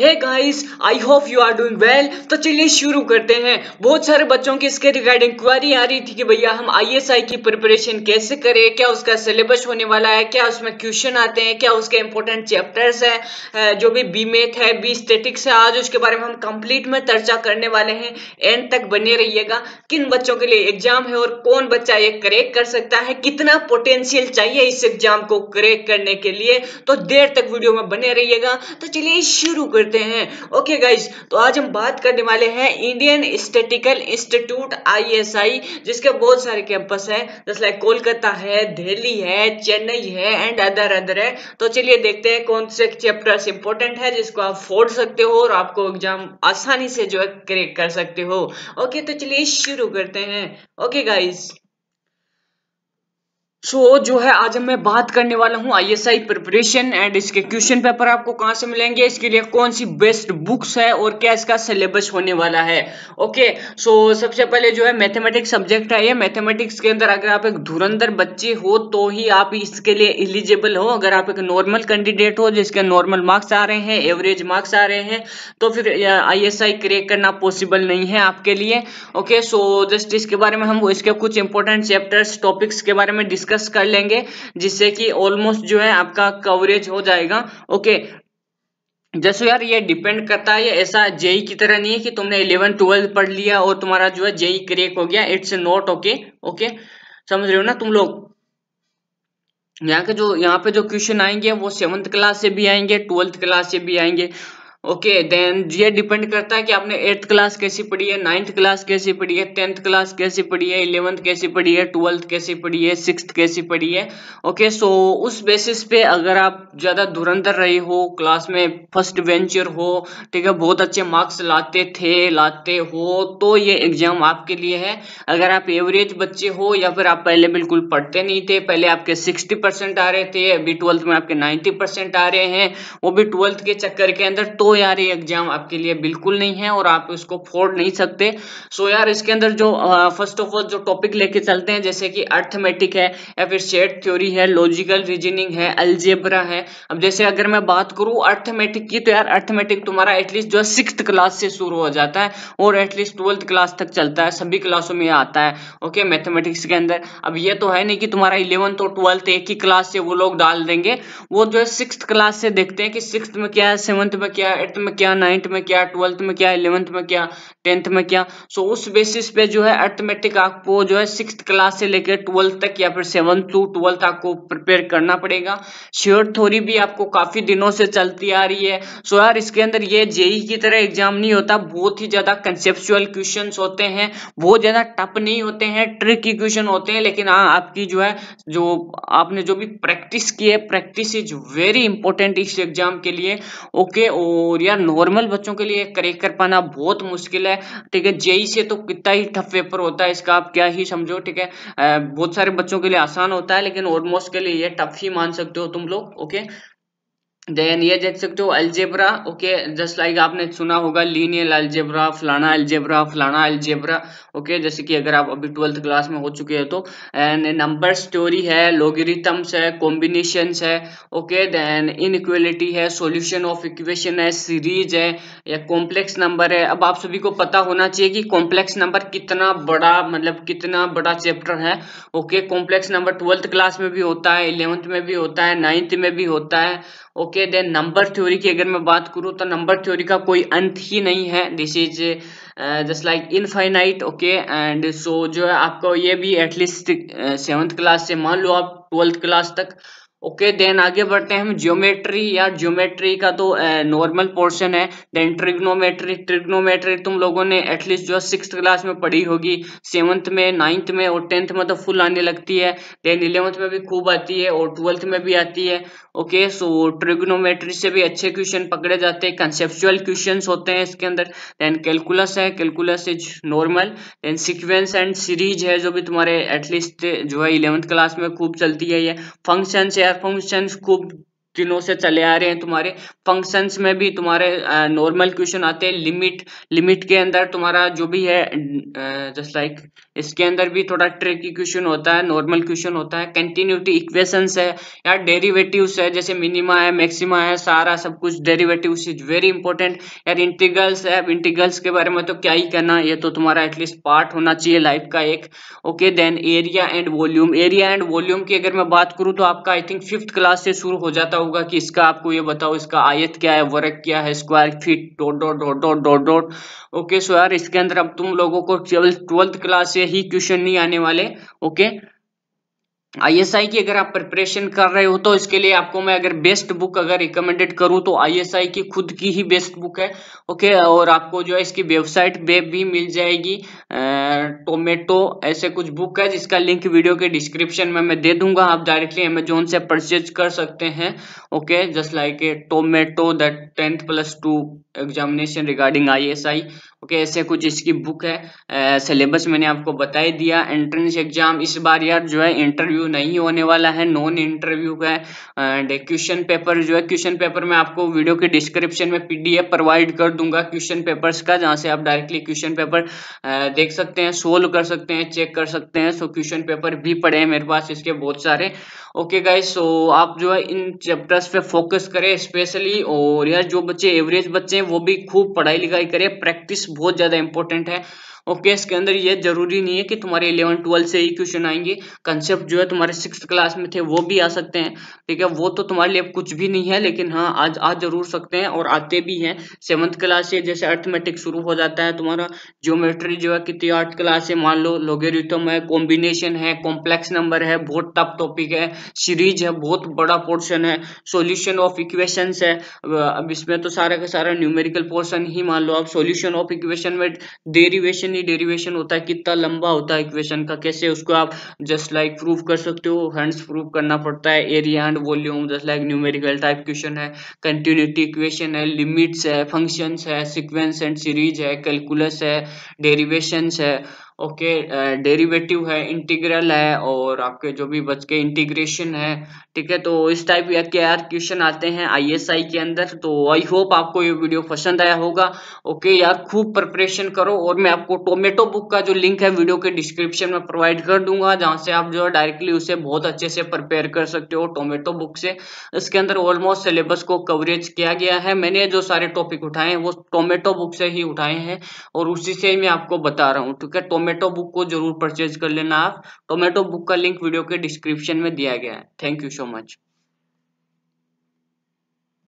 hey guys I hope you are doing well तो चलिए शुरू करते हैं बहुत सारे बच्चों की इसके रिगार्डिंग क्वारी आ रही थी कि भैया हम आईएसआई की प्रिपरेशन कैसे करें क्या उसका सिलेबस होने वाला है क्या उसमें क्वेश्चन आते हैं क्या उसके इंपॉर्टेंट चैप्टर्स हैं जो भी बी मेथ है बी स्टेटिक्स है आज उसके बारे में हम कंप्लीट में चर्चा करने वाले हैं एंड तक बने रहिएगा किन बच्चों के लिए एग्जाम है और कौन बच्चा ये क्रेक कर सकता है कितना पोटेंशियल चाहिए इस एग्जाम को क्रेक करने के लिए तो देर तक वीडियो में बने रहिएगा तो चलिए शुरू कर करते हैं ओके गाइस तो आज हम बात करने वाले हैं इंडियन स्टेटिकल इंस्टीट्यूट आईएसआई जिसके बहुत सारे कैंपस हैं जैसे लाइक कोलकाता है दिल्ली है चेन्नई है एंड अदर अदर है तो चलिए देखते हैं कौन से चैप्टर्स इंपॉर्टेंट है जिसको आप फोड़ सकते हो और आपको एग्जाम आसानी से जो है क्रैक कर सकते हो ओके तो चलिए शुरू करते हैं ओके गाइज सो so, जो है आज मैं बात करने वाला हूँ आईएसआई प्रिपरेशन एंड इसके क्वेश्चन पेपर आपको कहाँ से मिलेंगे इसके लिए कौन सी बेस्ट बुक्स है और क्या इसका सिलेबस होने वाला है ओके सो so, सबसे पहले जो है मैथमेटिक्स सब्जेक्ट है ये मैथमेटिक्स के अंदर अगर आप एक धुरंधर बच्चे हो तो ही आप इसके लिए एलिजिबल हो अगर आप एक नॉर्मल कैंडिडेट हो जिसके नॉर्मल मार्क्स आ रहे हैं एवरेज मार्क्स आ रहे हैं तो फिर आई एस क्रैक करना पॉसिबल नहीं है आपके लिए ओके सो जस्ट इसके बारे में हम इसके कुछ इंपॉर्टेंट चैप्टर्स टॉपिक्स के बारे में डिस्कस डिस्कस कर लेंगे जिससे कि ऑलमोस्ट जो है आपका कवरेज हो जाएगा ओके जैसे यार ये डिपेंड करता है ऐसा जेई e की तरह नहीं है कि तुमने इलेवन ट्वेल्थ पढ़ लिया और तुम्हारा जो है जेई क्रेक e हो गया इट्स नॉट ओके ओके समझ रहे हो ना तुम लोग यहाँ के जो यहाँ पे जो क्वेश्चन आएंगे वो सेवंथ क्लास से भी आएंगे ट्वेल्थ क्लास से भी आएंगे ओके देन ये डिपेंड करता है कि आपने एट्थ क्लास कैसी पढ़ी है नाइन्थ क्लास कैसी पढ़ी है टेंथ क्लास कैसी पढ़ी है इलेवंथ कैसी पढ़ी है ट्वेल्थ कैसी पढ़ी है सिक्स कैसी पढ़ी है ओके सो उस बेसिस पे अगर आप ज़्यादा धुरंधर रहे हो क्लास में फर्स्ट वेंचर हो ठीक है बहुत अच्छे मार्क्स लाते थे लाते हो तो ये एग्जाम आपके लिए है अगर आप एवरेज बच्चे हो या फिर आप पहले बिल्कुल पढ़ते नहीं थे पहले आपके सिक्सटी परसेंट आ रहे थे अभी ट्वेल्थ में आपके नाइन्टी परसेंट आ रहे हैं वो भी ट्वेल्थ के चक्कर के अंदर तो यार ये एग्जाम आपके लिए बिल्कुल नहीं है और आप इसको फोड़ नहीं सकते सो so यार इसके अंदर जो फर्स्ट ऑफ ऑल जो टॉपिक लेके चलते हैं जैसे कि अर्थमेटिक है या फिर सेट थ्योरी है लॉजिकल रीजनिंग है अल्जेब्रा है अब जैसे अगर मैं बात करूँ अर्थमेटिक की तो यार अर्थमेटिक तुम्हारा एटलीस्ट जो है सिक्स क्लास से शुरू हो जाता है और एटलीस्ट ट्वेल्थ क्लास तक चलता है सभी क्लासों में आता है ओके मैथमेटिक्स के अंदर अब ये तो है नहीं कि तुम्हारा इलेवंथ और ट्वेल्थ एक ही क्लास से वो लोग डाल देंगे वो जो है सिक्स क्लास से देखते हैं कि सिक्स में क्या है सेवंथ में क्या एट्थ में क्या नाइन्थ में क्या ट्वेल्थ में क्या इलेवंथ में क्या टेंथ में क्या सो so, उस बेसिस पे जो है अर्थमेटिक आपको जो है सिक्स क्लास से लेकर ट्वेल्थ तक या फिर सेवन टू ट्वेल्थ आपको प्रिपेयर करना पड़ेगा श्योर थ्योरी भी आपको काफी दिनों से चलती आ रही है सो so, यार इसके अंदर ये जेई की तरह एग्जाम नहीं होता बहुत ही ज्यादा कंसेप्चुअल क्वेश्चन होते हैं बहुत ज्यादा टप नहीं होते हैं ट्रिक क्वेश्चन होते हैं लेकिन हाँ आपकी जो है जो आपने जो भी प्रैक्टिस की है प्रैक्टिस इज वेरी इंपॉर्टेंट इस एग्जाम के लिए ओके okay, और और यार नॉर्मल बच्चों के लिए करेक्ट कर पाना बहुत मुश्किल है ठीक है जेई e से तो कितना ही टफ पेपर होता है इसका आप क्या ही समझो ठीक है बहुत सारे बच्चों के लिए आसान होता है लेकिन ऑलमोस्ट के लिए ये टफ ही मान सकते हो तुम लोग ओके देन ये देख सकते हो अल्जेब्रा ओके जस्ट लाइक आपने सुना होगा लीनियल अल्जेब्रा फलाना अल्जेब्रा फलाना अल्जेब्रा ओके okay, जैसे कि अगर आप अभी ट्वेल्थ क्लास में हो चुके हैं तो एंड नंबर स्टोरी है लोगरिथम्स है कॉम्बिनेशंस है ओके देन इनक्वेलिटी है सॉल्यूशन ऑफ इक्वेशन है सीरीज है या कॉम्प्लेक्स नंबर है अब आप सभी को पता होना चाहिए कि कॉम्प्लेक्स नंबर कितना बड़ा मतलब कितना बड़ा चैप्टर है okay complex number twelfth class में भी होता है इलेवंथ में भी होता है नाइन्थ में भी होता है okay okay then number theory की अगर मैं बात करूँ तो नंबर थ्योरी का कोई अंत ही नहीं है this is just like infinite okay and so जो है आपको ये भी एटलीस्ट सेवन्थ क्लास से मान लो आप ट्वेल्थ क्लास तक ओके देन आगे बढ़ते हैं हम ज्योमेट्री या ज्योमेट्री का तो नॉर्मल पोर्शन है देन ट्रिग्नोमेट्री ट्रिग्नोमेट्री तुम लोगों ने एटलीस्ट जो सिक्स क्लास में पढ़ी होगी सेवन्थ में नाइन्थ में और टेंथ में तो फुल आने लगती है देन इलेवंथ में भी खूब आती है और ट्वेल्थ में भी आती है ओके सो ट्रिग्नोमेट्री से भी अच्छे क्वेश्चन पकड़े जाते हैं कंसेप्चुअल क्वेश्चन होते हैं इसके अंदर देन कैलकुलस है calculus is normal then sequence and series है जो भी तुम्हारे एटलीस्ट जो है इलेवंथ क्लास में खूब चलती है ये फंक्शन है é, foi uns anos दिनों से चले आ रहे हैं तुम्हारे फंक्शंस में भी तुम्हारे नॉर्मल क्वेश्चन आते हैं लिमिट लिमिट के अंदर तुम्हारा जो भी है जस्ट लाइक like, इसके अंदर भी थोड़ा ट्रिकी क्वेश्चन होता है नॉर्मल क्वेश्चन होता है कंटिन्यूटी इक्वेशंस है या डेरिवेटिव्स है जैसे मिनिमा है मैक्सिमा है सारा सब कुछ डेरीवेटिव इज वेरी इंपॉर्टेंट यार इंटीगल्स है इंटीगल्स के बारे में तो क्या ही करना ये तो तुम्हारा एटलीस्ट पार्ट होना चाहिए लाइफ का एक okay then area and volume area and volume की अगर मैं बात करूँ तो आपका आई थिंक फिफ्थ क्लास से शुरू हो जाता होगा कि इसका आपको ये बताओ इसका आयत क्या है वर्क क्या है square feet dot dot dot dot dot dot okay so यार इसके अंदर अब तुम लोगों को ट्वेल्थ क्लास से ही क्वेश्चन नहीं आने वाले ओके आईएसआई की अगर आप प्रिपरेशन कर रहे हो तो इसके लिए आपको मैं अगर बेस्ट बुक अगर रिकमेंडेड करूं तो आईएसआई की खुद की ही बेस्ट बुक है ओके और आपको जो है इसकी वेबसाइट पे भी मिल जाएगी टोमेटो ऐसे कुछ बुक है जिसका लिंक वीडियो के डिस्क्रिप्शन में मैं दे दूंगा आप डायरेक्टली अमेजोन से परचेज कर सकते हैं okay just like a tomato that tenth plus two examination regarding I okay ऐसे कुछ इसकी बुक है सिलेबस मैंने आपको बताई दिया एंट्रेंस एग्जाम इस बार यार जो है इंटरव्यू नहीं होने वाला है नॉन इंटरव्यू का है क्वेश्चन पेपर जो है क्वेश्चन पेपर में आपको वीडियो के डिस्क्रिप्शन में पीडीएफ प्रोवाइड कर दूंगा क्वेश्चन पेपर्स का जहाँ से आप डायरेक्टली क्वेश्चन पेपर देख सकते हैं सोल्व कर सकते हैं चेक कर सकते हैं सो क्वेश्चन पेपर भी पड़े हैं मेरे पास इसके बहुत सारे ओके गाइस सो आप जो है इन चैप्टर्स पे फोकस करें स्पेशली और यार जो बच्चे एवरेज बच्चे हैं वो भी खूब पढ़ाई लिखाई करें प्रैक्टिस बहुत ज़्यादा इंपॉर्टेंट है ओके इसके अंदर ये जरूरी नहीं है कि तुम्हारे इलेवन ट्वेल्थ से ही क्वेश्चन आएंगे कंसेप्ट जो है तुम्हारे सिक्स क्लास में थे वो भी आ सकते हैं ठीक है वो तो तुम्हारे लिए कुछ भी नहीं है लेकिन हाँ आज आ जरूर सकते हैं और आते भी हैं सेवन्थ क्लास से जैसे अर्थमेटिक शुरू हो जाता है तुम्हारा ज्योमेट्री जो है कितनी आठ क्लास से मान लो लोगेरिथम है कॉम्बिनेशन है कॉम्प्लेक्स नंबर है बहुत टफ टॉपिक है सीरीज है बहुत बड़ा पोर्शन है सोल्यूशन ऑफ इक्वेशन है अब इसमें तो सारा का सारा न्यूमेरिकल पोर्सन ही मान लो आप सोल्यूशन ऑफ इक्वेशन में डेरिवेशन ही डेरिवेशन होता है कितना लंबा होता है इक्वेशन का कैसे उसको आप जस्ट लाइक प्रूफ कर सकते हो हैंड्स प्रूफ करना पड़ता है area and volume just like numerical type question है कंटिन्यूटी इक्वेशन है लिमिट्स है फंक्शंस है सिक्वेंस एंड सीरीज है कैलकुलस है डेरीवेशन है ओके डेरिवेटिव है इंटीग्रल है और आपके जो भी बच के इंटीग्रेशन है ठीक है तो इस टाइप के यार क्वेश्चन आते हैं आईएसआई के अंदर तो आई होप आपको ये वीडियो पसंद आया होगा ओके यार खूब प्रिपरेशन करो और मैं आपको टोमेटो बुक का जो लिंक है वीडियो के डिस्क्रिप्शन में प्रोवाइड कर दूंगा जहाँ से आप जो है डायरेक्टली उसे बहुत अच्छे से प्रिपेयर कर सकते हो टोमेटो बुक से इसके अंदर ऑलमोस्ट सिलेबस को कवरेज किया गया है मैंने जो सारे टॉपिक उठाए हैं वो टोमेटो बुक से ही उठाए हैं और उसी से ही मैं आपको बता रहा हूँ ठीक है टोमेटो बुक को जरूर परचेज कर लेना आप टोमेटो बुक का लिंक वीडियो के डिस्क्रिप्शन में दिया गया है थैंक यू सो मच